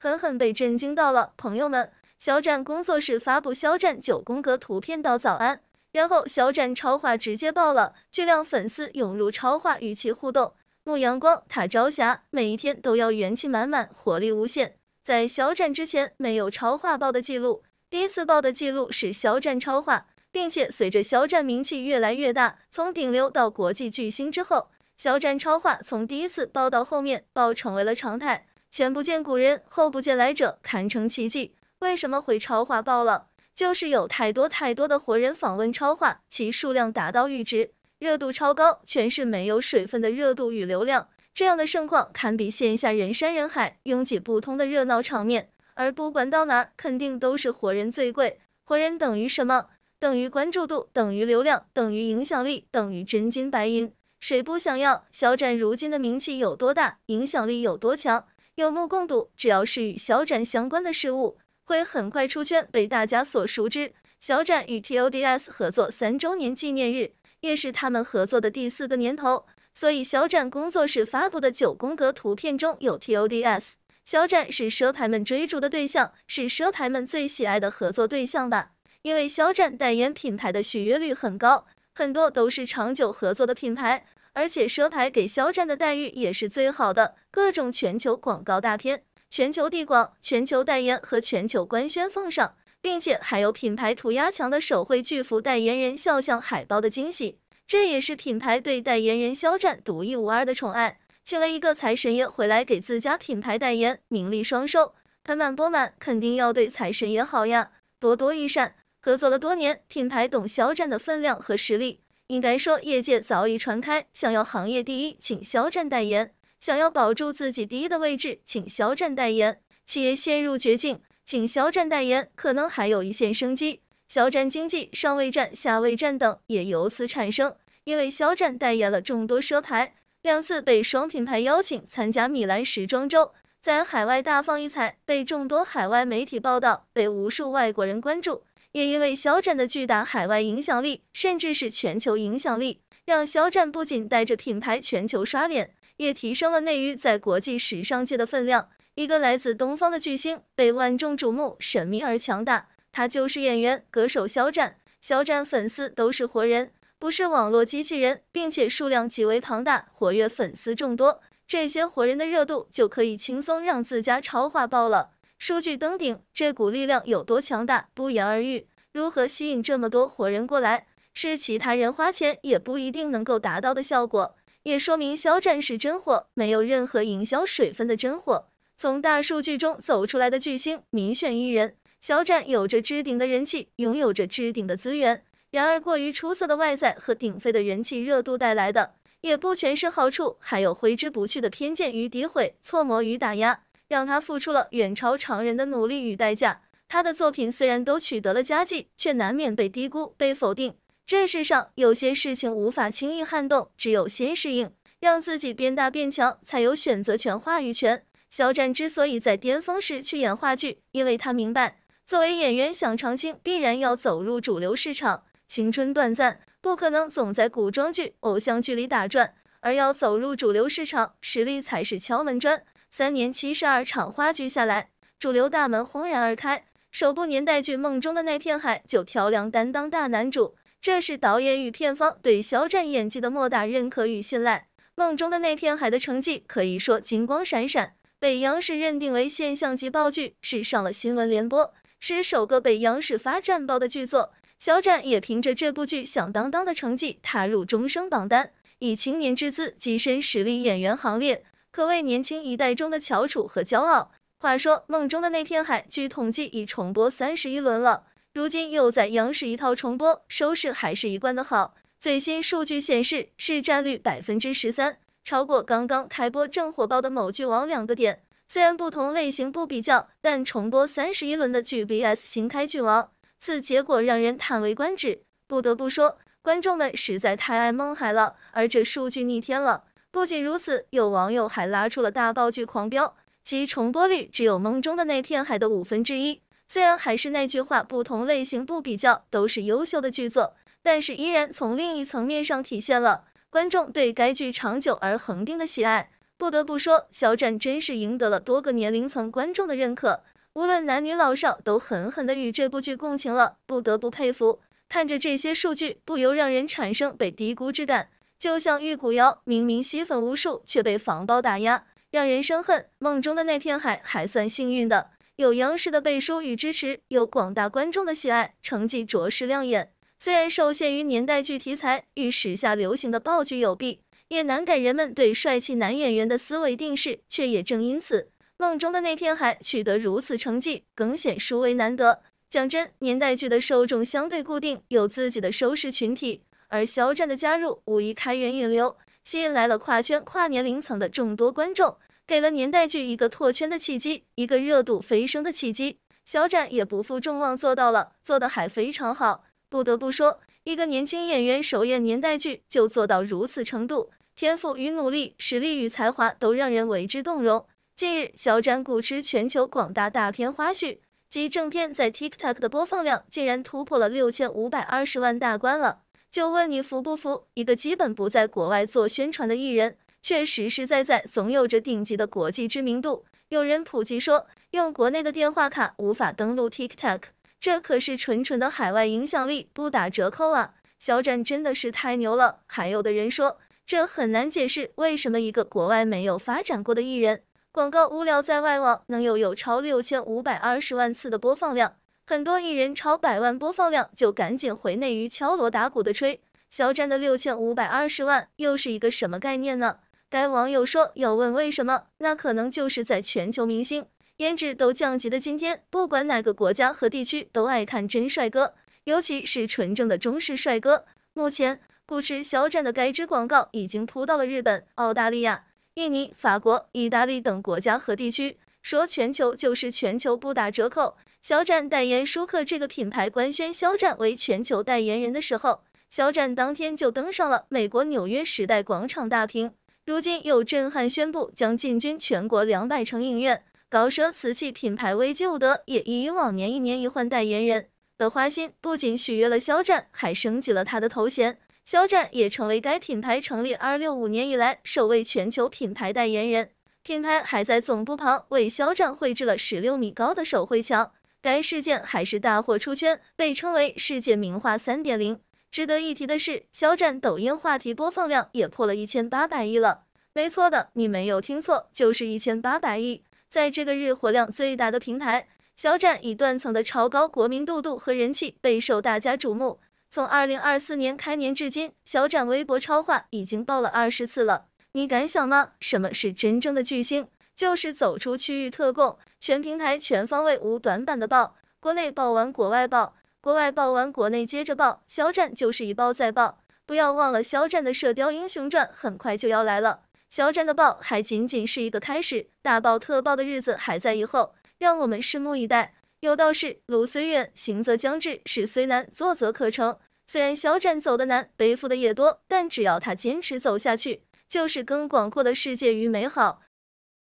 狠狠被震惊到了，朋友们！肖战工作室发布肖战九宫格图片，到早安。然后肖战超话直接爆了，巨量粉丝涌入超话与其互动。沐阳光，他朝霞，每一天都要元气满满，活力无限。在肖战之前没有超话爆的记录，第一次爆的记录是肖战超话，并且随着肖战名气越来越大，从顶流到国际巨星之后，肖战超话从第一次爆到后面爆成为了常态。前不见古人，后不见来者，堪称奇迹。为什么会超话爆了？就是有太多太多的活人访问超话，其数量达到阈值，热度超高，全是没有水分的热度与流量。这样的盛况堪比线下人山人海、拥挤不通的热闹场面。而不管到哪，肯定都是活人最贵。活人等于什么？等于关注度，等于流量，等于影响力，等于真金白银。谁不想要？肖战如今的名气有多大？影响力有多强？有目共睹，只要是与肖战相关的事物，会很快出圈被大家所熟知。肖战与 TODS 合作三周年纪念日，也是他们合作的第四个年头，所以肖战工作室发布的九宫格图片中有 TODS。肖战是奢牌们追逐的对象，是奢牌们最喜爱的合作对象吧？因为肖战代言品牌的续约率很高，很多都是长久合作的品牌。而且，奢牌给肖战的待遇也是最好的，各种全球广告大片、全球地广、全球代言和全球官宣奉上，并且还有品牌涂鸦墙的手绘巨幅代言人肖像海报的惊喜。这也是品牌对代言人肖战独一无二的宠爱。请了一个财神爷回来给自家品牌代言，名利双收，盆满钵满，肯定要对财神爷好呀，多多益善。合作了多年，品牌懂肖战的分量和实力。应该说，业界早已传开，想要行业第一，请肖战代言；想要保住自己第一的位置，请肖战代言；企业陷入绝境，请肖战代言，可能还有一线生机。肖战经济上位战、下位战等也由此产生，因为肖战代言了众多奢牌，两次被双品牌邀请参加米兰时装周，在海外大放异彩，被众多海外媒体报道，被无数外国人关注。也因为肖战的巨大海外影响力，甚至是全球影响力，让肖战不仅带着品牌全球刷脸，也提升了内娱在国际时尚界的分量。一个来自东方的巨星，被万众瞩目，神秘而强大。他就是演员歌手肖战。肖战粉丝都是活人，不是网络机器人，并且数量极为庞大，活跃粉丝众多。这些活人的热度就可以轻松让自家超话爆了。数据登顶，这股力量有多强大，不言而喻。如何吸引这么多活人过来，是其他人花钱也不一定能够达到的效果，也说明肖战是真火，没有任何营销水分的真火。从大数据中走出来的巨星，明选一人，肖战有着置顶的人气，拥有着置顶的资源。然而，过于出色的外在和顶飞的人气热度带来的，也不全是好处，还有挥之不去的偏见与诋毁、错磨与打压。让他付出了远超常人的努力与代价。他的作品虽然都取得了佳绩，却难免被低估、被否定。这世上有些事情无法轻易撼动，只有先适应，让自己变大变强，才有选择权、话语权。肖战之所以在巅峰时去演话剧，因为他明白，作为演员想长青，必然要走入主流市场。青春短暂，不可能总在古装剧、偶像剧里打转，而要走入主流市场，实力才是敲门砖。三年七十二场花剧下来，主流大门轰然而开。首部年代剧《梦中的那片海》就挑梁担当大男主，这是导演与片方对肖战演技的莫大认可与信赖。《梦中的那片海》的成绩可以说金光闪闪，被央视认定为现象级爆剧，是上了新闻联播，是首个被央视发战报的剧作。肖战也凭着这部剧响当当的成绩，踏入终生榜单，以青年之姿跻身实力演员行列。可谓年轻一代中的翘楚和骄傲。话说《梦中的那片海》据统计已重播三十一轮了，如今又在央视一套重播，收视还是一贯的好。最新数据显示，市占率百分之十三，超过刚刚开播正火爆的某剧王两个点。虽然不同类型不比较，但重播三十一轮的剧 vs 新开剧王，此结果让人叹为观止。不得不说，观众们实在太爱梦海了，而这数据逆天了。不仅如此，有网友还拉出了大爆剧《狂飙》，其重播率只有《梦中的那片海》的五分之一。虽然还是那句话，不同类型不比较都是优秀的剧作，但是依然从另一层面上体现了观众对该剧长久而恒定的喜爱。不得不说，肖战真是赢得了多个年龄层观众的认可，无论男女老少都狠狠地与这部剧共情了。不得不佩服，看着这些数据，不由让人产生被低估之感。就像玉骨遥，明明吸粉无数，却被防爆打压，让人生恨。梦中的那片海还算幸运的，有央视的背书与支持，有广大观众的喜爱，成绩着实亮眼。虽然受限于年代剧题材与时下流行的爆剧有弊，也难改人们对帅气男演员的思维定式，却也正因此，梦中的那片海取得如此成绩，更显殊为难得。讲真，年代剧的受众相对固定，有自己的收视群体。而肖战的加入无疑开源引流，吸引来了跨圈跨年龄层的众多观众，给了年代剧一个拓圈的契机，一个热度飞升的契机。肖战也不负众望，做到了，做得还非常好。不得不说，一个年轻演员首演年代剧就做到如此程度，天赋与努力，实力与才华都让人为之动容。近日，肖战古驰全球广大大片花絮及正片在 TikTok 的播放量竟然突破了六千五百二十万大关了。就问你服不服？一个基本不在国外做宣传的艺人，却实实在在总有着顶级的国际知名度。有人普及说，用国内的电话卡无法登录 TikTok，这可是纯纯的海外影响力不打折扣啊！肖战真的是太牛了。还有的人说，这很难解释为什么一个国外没有发展过的艺人，广告无聊在外网能有有超六千五百二十万次的播放量。很多艺人超百万播放量就赶紧回内娱敲锣打鼓的吹，肖战的六千五百二十万又是一个什么概念呢？该网友说要问为什么，那可能就是在全球明星颜值都降级的今天，不管哪个国家和地区都爱看真帅哥，尤其是纯正的中式帅哥。目前，古驰肖战的该支广告已经铺到了日本、澳大利亚、印尼、法国、意大利等国家和地区，说全球就是全球不打折扣。肖战代言舒克这个品牌官宣肖战为全球代言人的时候，肖战当天就登上了美国纽约时代广场大屏。如今又震撼宣布将进军全国两百城影院。高奢瓷器品牌维吉伍德也以往年一年一换代言人的花心，不仅续约了肖战，还升级了他的头衔，肖战也成为该品牌成立二六五年以来首位全球品牌代言人。品牌还在总部旁为肖战绘制了十六米高的手绘墙。该事件还是大火出圈，被称为“世界名画 3.0”。值得一提的是，肖战抖音话题播放量也破了一千八百亿了。没错的，你没有听错，就是一千八百亿。在这个日活量最大的平台，肖战以断层的超高国民度度和人气备受大家瞩目。从二零二四年开年至今，肖战微博超话已经爆了二十次了。你敢想吗？什么是真正的巨星？就是走出区域特供，全平台全方位无短板的爆，国内爆完国外爆，国外爆完国内接着爆。肖战就是一爆再爆，不要忘了，肖战的《射雕英雄传》很快就要来了。肖战的爆还仅仅是一个开始，大爆特爆的日子还在以后，让我们拭目以待。有道是，路虽远，行则将至；事虽难，做则可成。虽然肖战走的难，背负的也多，但只要他坚持走下去，就是更广阔的世界与美好。